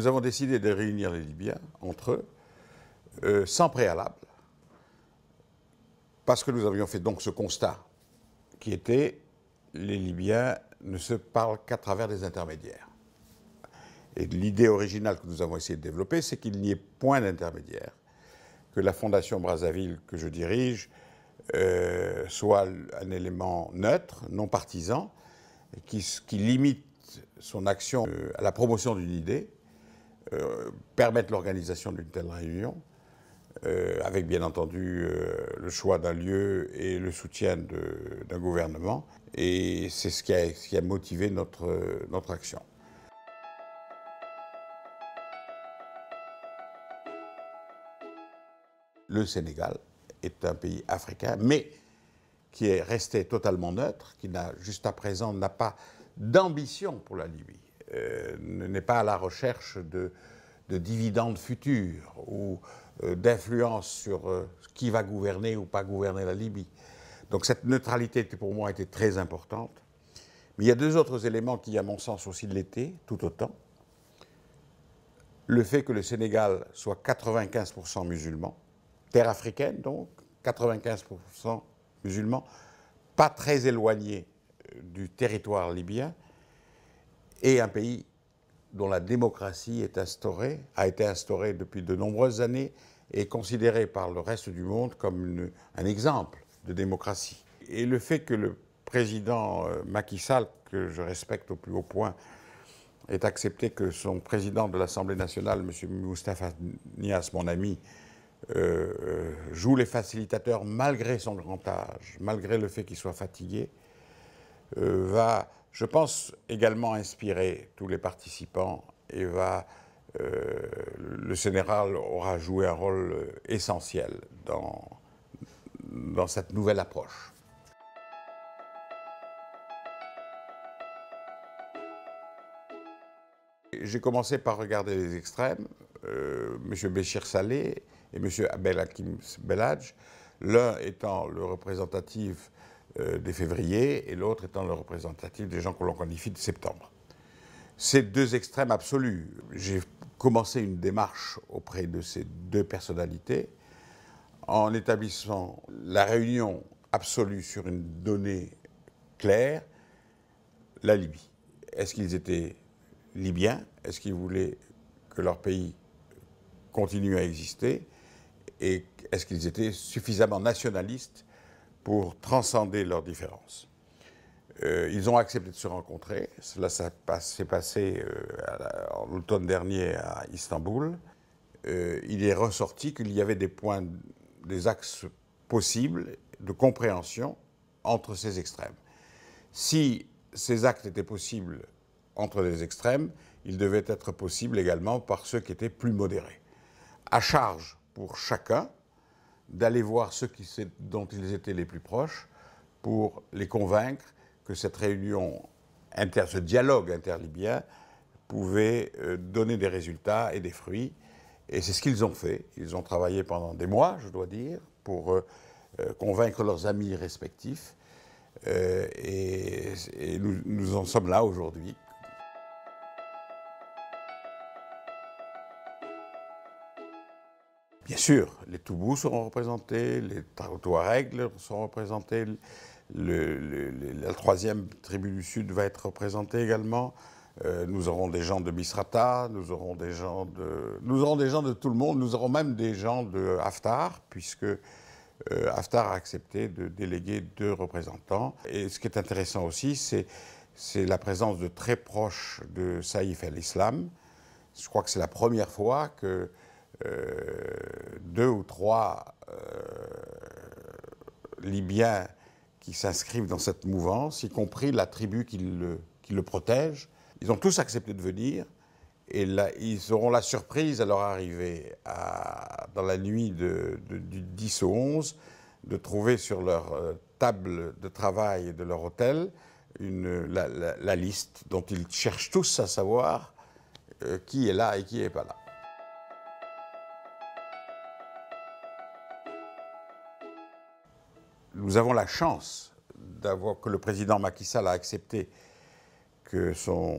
nous avons décidé de réunir les Libyens entre eux, euh, sans préalable, parce que nous avions fait donc ce constat, qui était les Libyens ne se parlent qu'à travers des intermédiaires. Et l'idée originale que nous avons essayé de développer, c'est qu'il n'y ait point d'intermédiaire, que la Fondation Brazzaville que je dirige euh, soit un élément neutre, non partisan, qui, limite son action euh, à la promotion d'une idée, euh, permettre l'organisation d'une telle réunion, euh, avec bien entendu euh, le choix d'un lieu et le soutien d'un gouvernement. Et c'est ce, qui a motivé notre, notre action. Le Sénégal est un pays africain, mais qui est resté totalement neutre, qui n'a juste à présent n'a pas d'ambition pour la Libye. Euh, n'est pas à la recherche de, dividendes futurs ou euh, d'influence sur euh, qui va gouverner ou pas gouverner la Libye. Donc cette neutralité pour moi était très importante. Mais il y a deux autres éléments qui, à mon sens, aussi l'étaient tout autant. Le fait que le Sénégal soit 95% musulman, terre africaine donc, 95% musulman, pas très éloigné du territoire libyen, et un pays dont la démocratie est instaurée, a été instaurée depuis de nombreuses années et considéré par le reste du monde comme un exemple de démocratie. Et le fait que le président euh, Macky Sall, que je respecte au plus haut point, est accepté que son président de l'Assemblée nationale, M. Moustapha Nias, mon ami, euh, euh, joue les facilitateurs malgré son grand âge, malgré le fait qu'il soit fatigué, euh, va, je pense, également inspirer tous les participants et va euh, le général aura joué un rôle euh, essentiel dans, cette nouvelle approche. J'ai commencé par regarder les extrêmes, M. Béchir Saleh et M. Abel Hakim Belhadj, l'un étant le représentatif euh, de février et l'autre étant le représentatif des gens que l'on qualifie de septembre. Ces deux extrêmes absolus. J'ai commencé une démarche auprès de ces deux personnalités en établissant la réunion absolue sur une donnée claire, la Libye. Est-ce qu'ils étaient libyens Est-ce qu'ils voulaient que leur pays continue à exister Et est-ce qu'ils étaient suffisamment nationalistes pour transcender leurs différences. Euh, ils ont accepté de se rencontrer. Cela s'est passé euh, en automne dernier à Istanbul. Euh, il est ressorti qu'il y avait des points, des axes possibles de compréhension entre ces extrêmes. Si ces actes étaient possibles entre les extrêmes, ils devaient être possibles également par ceux qui étaient plus modérés. À charge pour chacun d'aller voir ceux dont ils étaient les plus proches pour les convaincre que cette réunion, inter, ce dialogue interlibyen pouvait euh, donner des résultats et des fruits. Et c'est ce qu'ils ont fait. Ils ont travaillé pendant des mois, je dois dire, pour euh, euh, convaincre leurs amis respectifs. et, nous en sommes là aujourd'hui. Bien sûr, les Toubous seront représentés, les Touaregs seront représentés, la troisième tribu du Sud va être représentée également. Euh, nous aurons des gens de Misrata, nous aurons des gens de, nous aurons des gens de tout le monde, nous aurons même des gens de Haftar, puisque euh, Haftar a accepté de déléguer deux représentants. Et ce qui est intéressant aussi, c'est la présence de très proches de Saïf al islam Je crois que c'est la première fois que euh, deux ou trois euh, Libyens qui s'inscrivent dans cette mouvance, y compris la tribu qui le, qui le protège. Ils ont tous accepté de venir et ils auront la surprise à leur arrivée à, dans la nuit du 10 au 11 de trouver sur leur euh, table de travail de leur hôtel une, la, liste dont ils cherchent tous à savoir qui est là et qui n'est pas là. nous avons la chance d'avoir que le président Macky Sall a accepté que son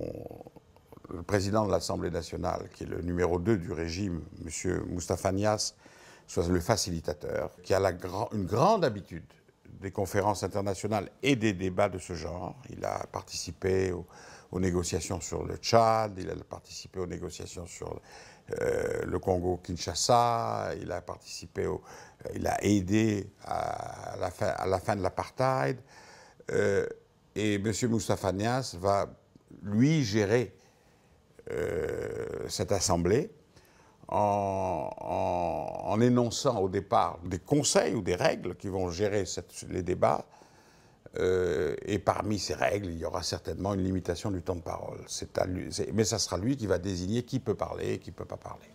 le président de l'Assemblée nationale, qui est le numéro 2 du régime, M. Moustapha Nias, soit le facilitateur, qui a une grande habitude des conférences internationales et des débats de ce genre. Il a participé aux négociations sur le Tchad, il a participé aux négociations sur euh, le Congo-Kinshasa, il a participé, il a aidé à la fin, de l'apartheid. Euh, et M. Moustapha Nias va, lui, gérer euh, cette assemblée en, énonçant au départ des conseils ou des règles qui vont gérer les débats euh, et parmi ces règles, il y aura certainement une limitation du temps de parole. mais ça sera lui qui va désigner qui peut parler et qui ne peut pas parler.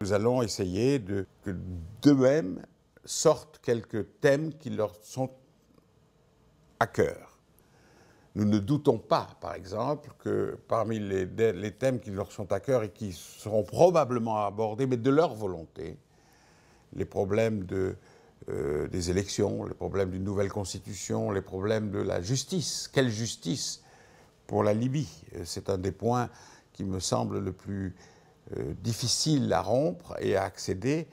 Nous allons essayer de, que d'eux-mêmes sortent quelques thèmes qui leur sont à cœur. Nous ne doutons pas, par exemple, que parmi les, thèmes qui leur sont à cœur et qui seront probablement abordés, mais de leur volonté, les problèmes de, euh, des élections, les problèmes d'une nouvelle constitution, les problèmes de la justice. Quelle justice pour la Libye euh, C'est un des points qui me semble le plus euh, difficile à rompre et à accéder,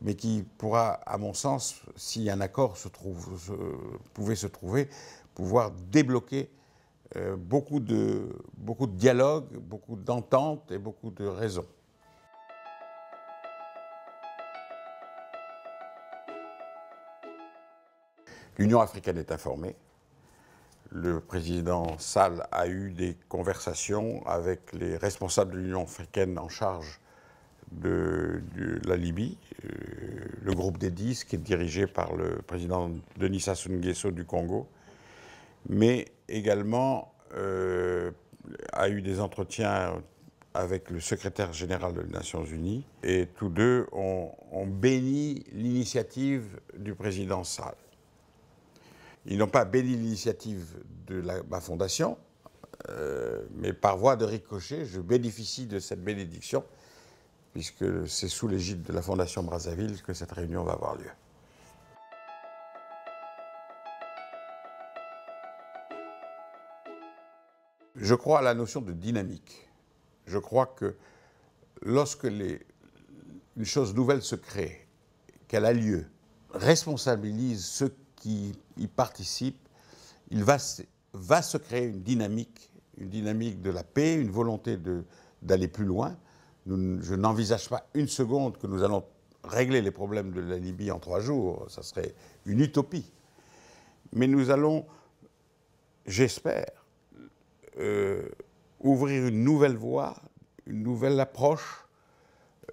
mais qui pourra, à mon sens, si un accord se trouve, pouvait se trouver, pouvoir débloquer euh, beaucoup, de, beaucoup de dialogue, beaucoup d'entente et beaucoup de raisons. L'Union africaine est informée. Le président Sall a eu des conversations avec les responsables de l'Union africaine en charge de, la Libye, euh, le groupe des 10 qui est dirigé par le président Denis Sassou Nguesso du Congo, mais également euh, a eu des entretiens avec le secrétaire général des Nations Unies, et tous deux ont, béni l'initiative du président Sall. Ils n'ont pas béni l'initiative de la, ma fondation, euh, mais par voie de ricochet, je bénéficie de cette bénédiction, puisque c'est sous l'égide de la Fondation Brazzaville que cette réunion va avoir lieu. Je crois à la notion de dynamique. Je crois que lorsque une chose nouvelle se crée, qu'elle a lieu, responsabilise ceux qui y participent, il va, se créer une dynamique, une dynamique de la paix, une volonté d'aller plus loin. je n'envisage pas une seconde que nous allons régler les problèmes de la Libye en trois jours, ça serait une utopie. Mais nous allons, j'espère, euh, ouvrir une nouvelle voie, une nouvelle approche,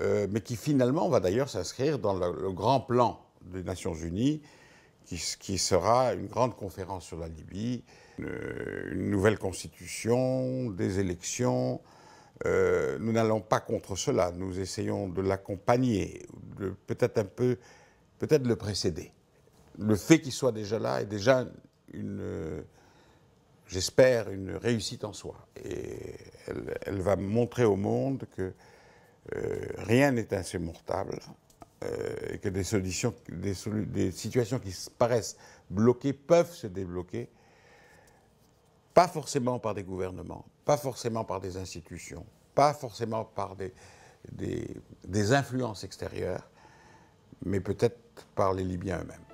euh, mais qui finalement va d'ailleurs s'inscrire dans le, grand plan des Nations Unies, qui, sera une grande conférence sur la Libye, euh, une, nouvelle constitution, des élections. nous n'allons pas contre cela, nous essayons de l'accompagner, peut-être un peu, peut-être le précéder. Le fait qu'il soit déjà là est déjà une, j'espère, une réussite en soi. Et elle, va montrer au monde que euh, rien n'est insurmontable euh, et que des, solutions, des, situations qui paraissent bloquées peuvent se débloquer, pas forcément par des gouvernements, pas forcément par des institutions, pas forcément par des, des influences extérieures, mais peut-être par les Libyens eux-mêmes.